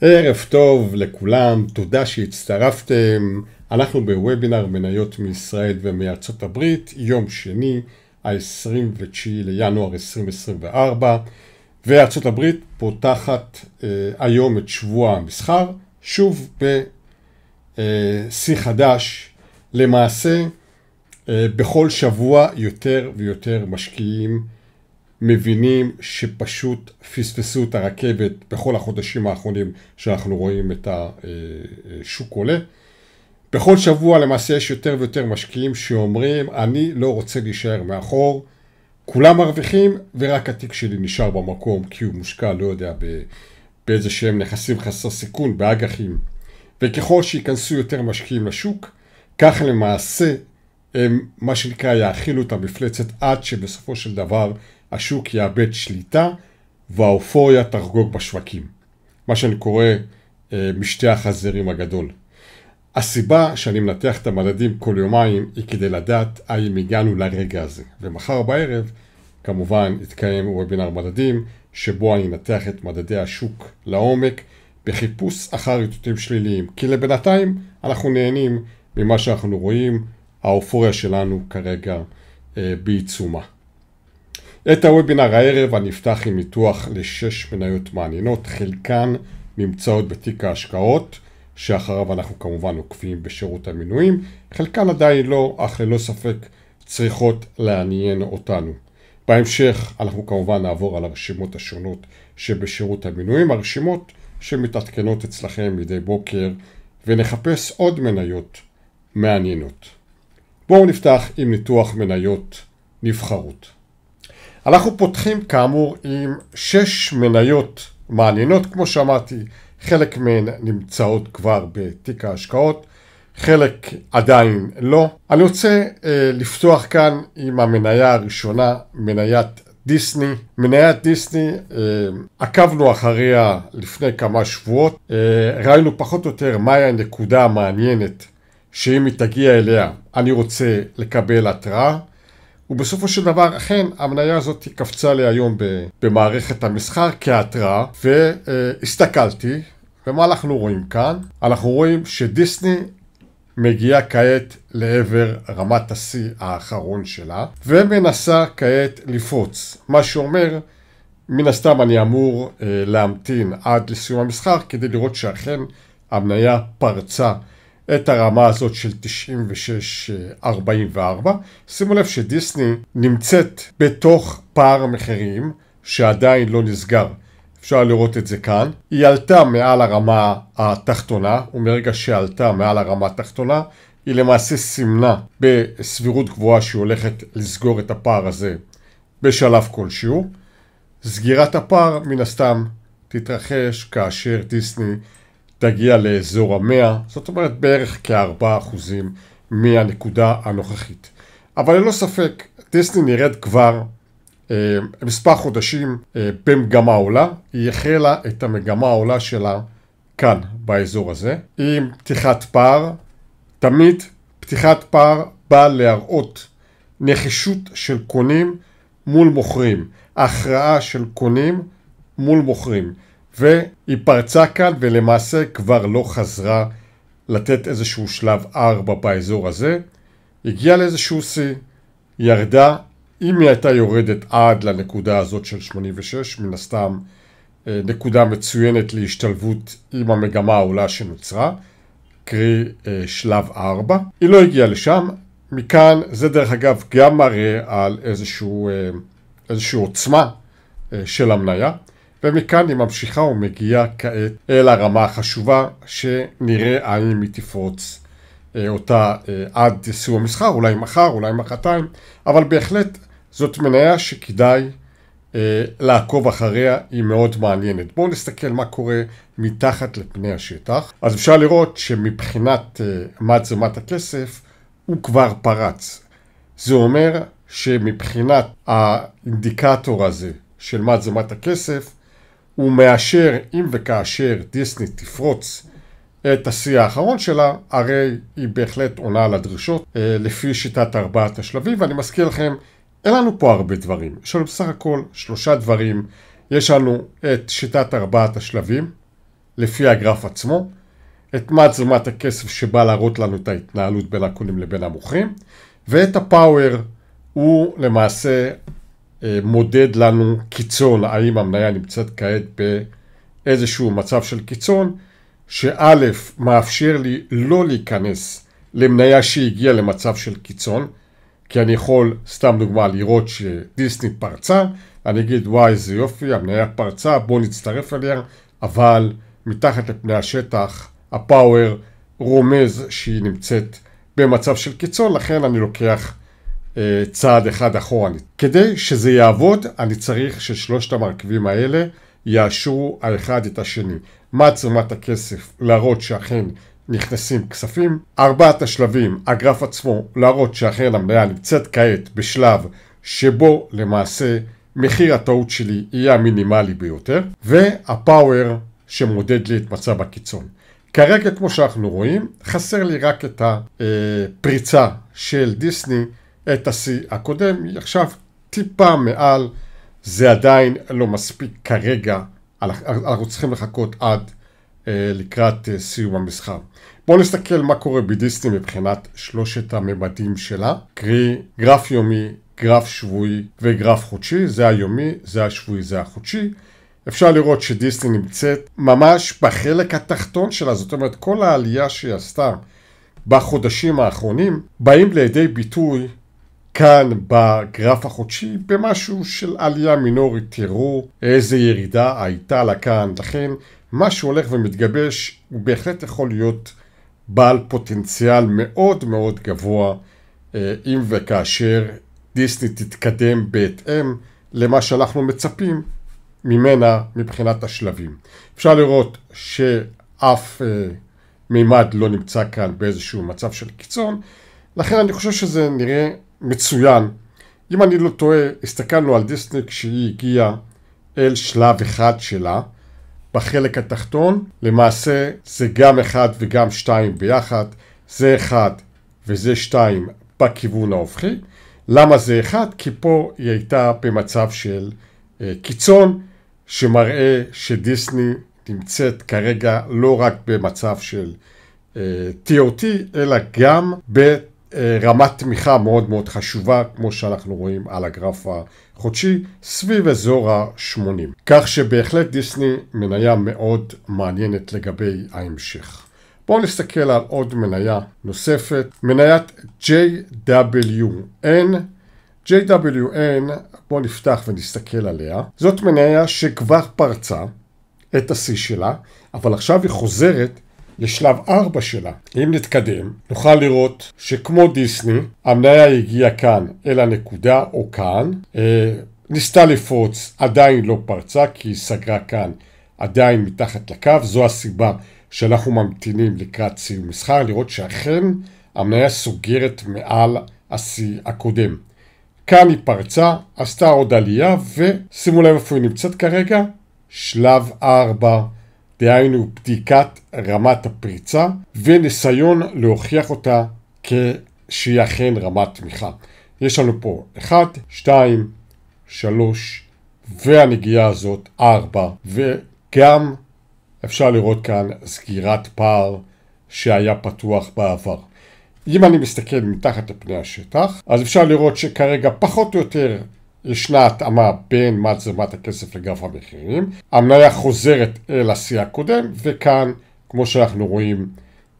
ערב טוב לכולם, תודה שהצטרפתם. אנחנו בוובינר מניות מישראל ומארצות הברית, יום שני, ה-29 לינואר 2024, וארצות הברית פותחת אה, היום את שבוע המסחר, שוב בשיא אה, חדש. למעשה, אה, בכל שבוע יותר ויותר משקיעים מבינים שפשוט פספסו את הרכבת בכל החודשים האחרונים שאנחנו רואים את השוק עולה. בכל שבוע למעשה יש יותר ויותר משקיעים שאומרים אני לא רוצה להישאר מאחור, כולם מרוויחים ורק התיק שלי נשאר במקום כי הוא מושקע לא יודע באיזה שהם נכסים חסר סיכון, באג"חים. וככל שייכנסו יותר משקיעים לשוק, כך למעשה הם מה שנקרא יאכילו את המפלצת עד שבסופו של דבר השוק יאבד שליטה והאופוריה תחגוג בשווקים. מה שאני קורא אה, משתי החזירים הגדול. הסיבה שאני מנתח את המדדים כל יומיים היא כדי לדעת האם הגענו לרגע הזה. ומחר בערב כמובן יתקיים וובינר מדדים שבו אני אנתח את מדדי השוק לעומק בחיפוש אחר איתותים שליליים. כי לבינתיים אנחנו נהנים ממה שאנחנו רואים, האופוריה שלנו כרגע אה, בעיצומה. את הוובינר הערב אני אפתח עם ניתוח לשש מניות מעניינות, חלקן נמצאות בתיק ההשקעות, שאחריו אנחנו כמובן עוקבים בשירות המינויים, חלקן עדיין לא, אך ללא ספק צריכות לעניין אותנו. בהמשך אנחנו כמובן נעבור על הרשימות השונות שבשירות המינויים, הרשימות שמתעדכנות אצלכם מדי בוקר, ונחפש עוד מניות מעניינות. בואו נפתח עם ניתוח מניות נבחרות. אנחנו פותחים כאמור עם שש מניות מעניינות, כמו שאמרתי, חלק מהן נמצאות כבר בתיק ההשקעות, חלק עדיין לא. אני רוצה אה, לפתוח כאן עם המניה הראשונה, מניית דיסני. מניית דיסני, אה, עקבנו אחריה לפני כמה שבועות, אה, ראינו פחות או יותר מהי הנקודה המעניינת שאם היא תגיע אליה אני רוצה לקבל התראה. ובסופו של דבר אכן המניה הזאת קפצה לי היום במערכת המסחר כהתראה והסתכלתי ומה אנחנו רואים כאן? אנחנו רואים שדיסני מגיעה כעת לעבר רמת השיא האחרון שלה ומנסה כעת לפרוץ, מה שאומר מן הסתם אני אמור אה, להמתין עד לסיום המסחר כדי לראות שאכן המניה פרצה את הרמה הזאת של 96-44. אה, שימו לב שדיסני נמצאת בתוך פער המחירים שעדיין לא נסגר. אפשר לראות את זה כאן. היא עלתה מעל הרמה התחתונה, ומרגע שעלתה מעל הרמה התחתונה, היא למעשה סימנה בסבירות גבוהה שהיא הולכת לסגור את הפער הזה בשלב כלשהו. סגירת הפער מן הסתם תתרחש כאשר דיסני תגיע לאזור המאה, זאת אומרת בערך כארבעה אחוזים מהנקודה הנוכחית. אבל ללא ספק, דיסני נראית כבר אה, מספר חודשים אה, במגמה עולה, היא החלה את המגמה העולה שלה כאן, באזור הזה, עם פתיחת פער. תמיד פתיחת פער באה להראות נחישות של קונים מול מוכרים, הכרעה של קונים מול מוכרים. והיא פרצה כאן ולמעשה כבר לא חזרה לתת איזשהו שלב 4 באזור הזה. הגיעה לאיזשהו שיא, ירדה, אם היא הייתה יורדת עד לנקודה הזאת של 86, מן הסתם אה, נקודה מצוינת להשתלבות עם המגמה העולה שנוצרה, קרי אה, שלב 4. היא לא הגיעה לשם, מכאן זה דרך אגב גם מראה על איזשהו, אה, איזשהו עוצמה של המניה. ומכאן היא ממשיכה ומגיעה כעת אל הרמה החשובה, שנראה האם היא תפרוץ אה, אותה אה, עד סיום המסחר, אולי מחר, אולי מחרתיים, אבל בהחלט זאת מניה שכדאי אה, לעקוב אחריה, היא מאוד מעניינת. בואו נסתכל מה קורה מתחת לפני השטח. אז אפשר לראות שמבחינת אה, מה זמת הכסף, הוא כבר פרץ. זה אומר שמבחינת האינדיקטור הזה של מה זמת הכסף, ומאשר אם וכאשר דיסני תפרוץ את השיא האחרון שלה, הרי היא בהחלט עונה על הדרישות אה, לפי שיטת ארבעת השלבים, ואני מזכיר לכם, אין לנו פה הרבה דברים, יש לנו בסך הכל שלושה דברים, יש לנו את שיטת ארבעת השלבים, לפי הגרף עצמו, את זרימת הכסף שבא להראות לנו את ההתנהלות בין הקונים לבין המוכרים, ואת הפאוור הוא למעשה אה, מודד לנו קיצון, האם המניה נמצאת כעת באיזשהו מצב של קיצון, שא' מאפשר לי לא להיכנס למניה שהגיעה למצב של קיצון, כי אני יכול, סתם דוגמה, לראות שדיסני פרצה, אני אגיד וואי איזה יופי, המניה פרצה, בואו נצטרף אליה, אבל מתחת לפני השטח הפאוור רומז שהיא נמצאת במצב של קיצון, לכן אני לוקח אה, צעד אחד אחורנית. כדי שזה יעבוד, אני צריך ששלושת המרכיבים האלה יאשרו האחד את השני. מה תשומת הכסף? להראות שאכן נכנסים כספים. ארבעת השלבים, הגרף עצמו, להראות שאכן המניה נמצאת כעת בשלב שבו למעשה מחיר הטעות שלי יהיה המינימלי ביותר, והפאוור שמודד לי את מצב הקיצון. כרגע, כמו שאנחנו רואים, חסר לי רק את הפריצה של דיסני את השיא הקודם, היא עכשיו טיפה מעל, זה עדיין לא מספיק כרגע, אנחנו צריכים לחכות עד אה, לקראת אה, סיום המסחר. בואו נסתכל מה קורה בדיסני מבחינת שלושת הממדים שלה, קרי גרף יומי, גרף שבועי וגרף חודשי, זה היומי, זה השבועי, זה החודשי. אפשר לראות שדיסני נמצאת ממש בחלק התחתון שלה, זאת אומרת כל העלייה שהיא עשתה בחודשים האחרונים באים לידי ביטוי כאן בגרף החודשי במשהו של עלייה מינורית, תראו איזה ירידה הייתה לה כאן. לכן מה שהולך ומתגבש הוא בהחלט יכול להיות בעל פוטנציאל מאוד מאוד גבוה אה, אם וכאשר דיסני תתקדם בהתאם למה שאנחנו מצפים ממנה מבחינת השלבים. אפשר לראות שאף אה, מימד לא נמצא כאן באיזשהו מצב של קיצון, לכן אני חושב שזה נראה מצוין. אם אני לא טועה, הסתכלנו על דיסני כשהיא הגיעה אל שלב אחד שלה. בחלק התחתון, למעשה זה גם אחד וגם שתיים ביחד, זה אחד וזה שתיים בכיוון ההופכי. למה זה אחד? כי פה היא הייתה במצב של אה, קיצון, שמראה שדיסני נמצאת כרגע לא רק במצב של TOT, אה, אלא גם בת... אה, רמת תמיכה מאוד מאוד חשובה, כמו שאנחנו רואים על הגרף החודשי, סביב אזור ה-80. כך שבהחלט דיסני מניה מאוד מעניינת לגבי ההמשך. בואו נסתכל על עוד מניה נוספת, מניית JWN. JWN, בואו נפתח ונסתכל עליה. זאת מניה שכבר פרצה את השיא שלה, אבל עכשיו היא חוזרת לשלב 4 שלה. אם נתקדם, נוכל לראות שכמו דיסני, המניה הגיעה כאן אל הנקודה או כאן, אה, ניסתה לפרוץ, עדיין לא פרצה כי היא סגרה כאן עדיין מתחת לקו, זו הסיבה שאנחנו ממתינים לקראת סיום מסחר, לראות שאכן המניה סוגרת מעל השיא הקודם. כאן היא פרצה, עשתה עוד עלייה, ושימו לב איפה היא נמצאת כרגע, שלב 4. דהיינו בדיקת רמת הפריצה, וניסיון להוכיח אותה כשהיא אכן רמת תמיכה. יש לנו פה 1, 2, 3, והנגיעה הזאת 4, וגם אפשר לראות כאן סגירת פער שהיה פתוח בעבר. אם אני מסתכל מתחת לפני השטח, אז אפשר לראות שכרגע פחות או יותר ישנה התאמה בין מצלמת הכסף לגרף המחירים, המניה חוזרת אל השיא הקודם, וכאן, כמו שאנחנו רואים,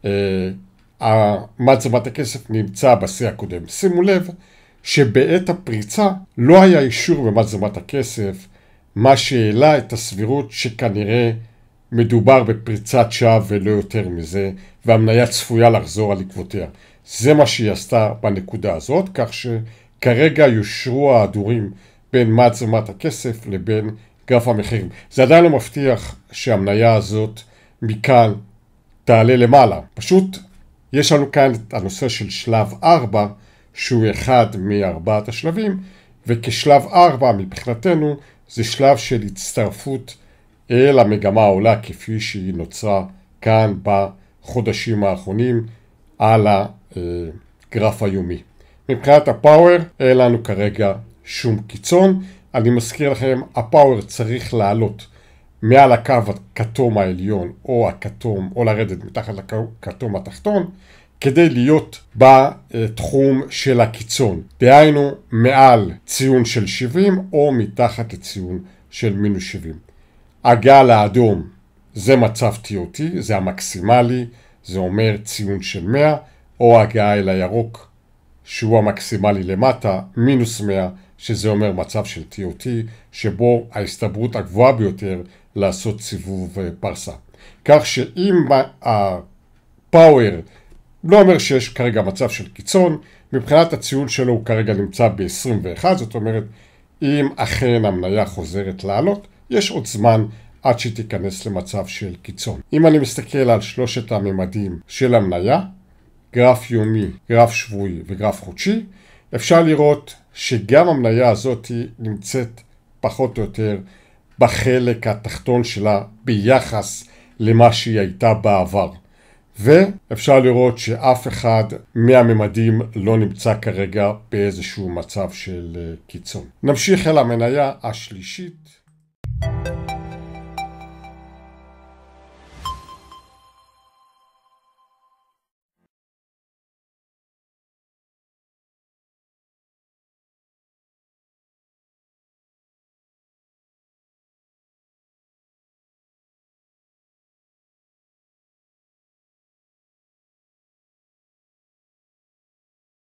אה, מצלמת הכסף נמצא בשיא הקודם. שימו לב שבעת הפריצה לא היה אישור במצלמת הכסף, מה שהעלה את הסבירות שכנראה מדובר בפריצת שעה ולא יותר מזה, והמניה צפויה לחזור על עקבותיה. זה מה שהיא עשתה בנקודה הזאת, כך ש... כרגע יושרו ההדורים בין מה תשומת הכסף לבין גרף המחירים. זה עדיין לא מבטיח שהמניה הזאת מכאן תעלה למעלה. פשוט יש לנו כאן את הנושא של שלב 4, שהוא אחד מארבעת השלבים, וכשלב 4 מבחינתנו זה שלב של הצטרפות אל המגמה העולה כפי שהיא נוצרה כאן בחודשים האחרונים על הגרף אה, היומי. מבחינת הפאוור, אין לנו כרגע שום קיצון. אני מזכיר לכם, הפאוור צריך לעלות מעל הקו הכתום העליון או הכתום, או לרדת מתחת לכתום התחתון, כדי להיות בתחום של הקיצון. דהיינו, מעל ציון של 70 או מתחת לציון של מינוס 70. הגל לאדום זה מצב TOT, זה המקסימלי, זה אומר ציון של 100, או הגעה אל הירוק שהוא המקסימלי למטה, מינוס 100, שזה אומר מצב של TOT, שבו ההסתברות הגבוהה ביותר לעשות סיבוב אה, פרסה. כך שאם הפאוור לא אומר שיש כרגע מצב של קיצון, מבחינת הציון שלו הוא כרגע נמצא ב-21, זאת אומרת, אם אכן המניה חוזרת לעלות, יש עוד זמן עד שהיא תיכנס למצב של קיצון. אם אני מסתכל על שלושת הממדים של המניה, גרף יומי, גרף שבועי וגרף חודשי, אפשר לראות שגם המניה הזאת נמצאת פחות או יותר בחלק התחתון שלה ביחס למה שהיא הייתה בעבר. ואפשר לראות שאף אחד מהממדים לא נמצא כרגע באיזשהו מצב של אה, קיצון. נמשיך אל המניה השלישית.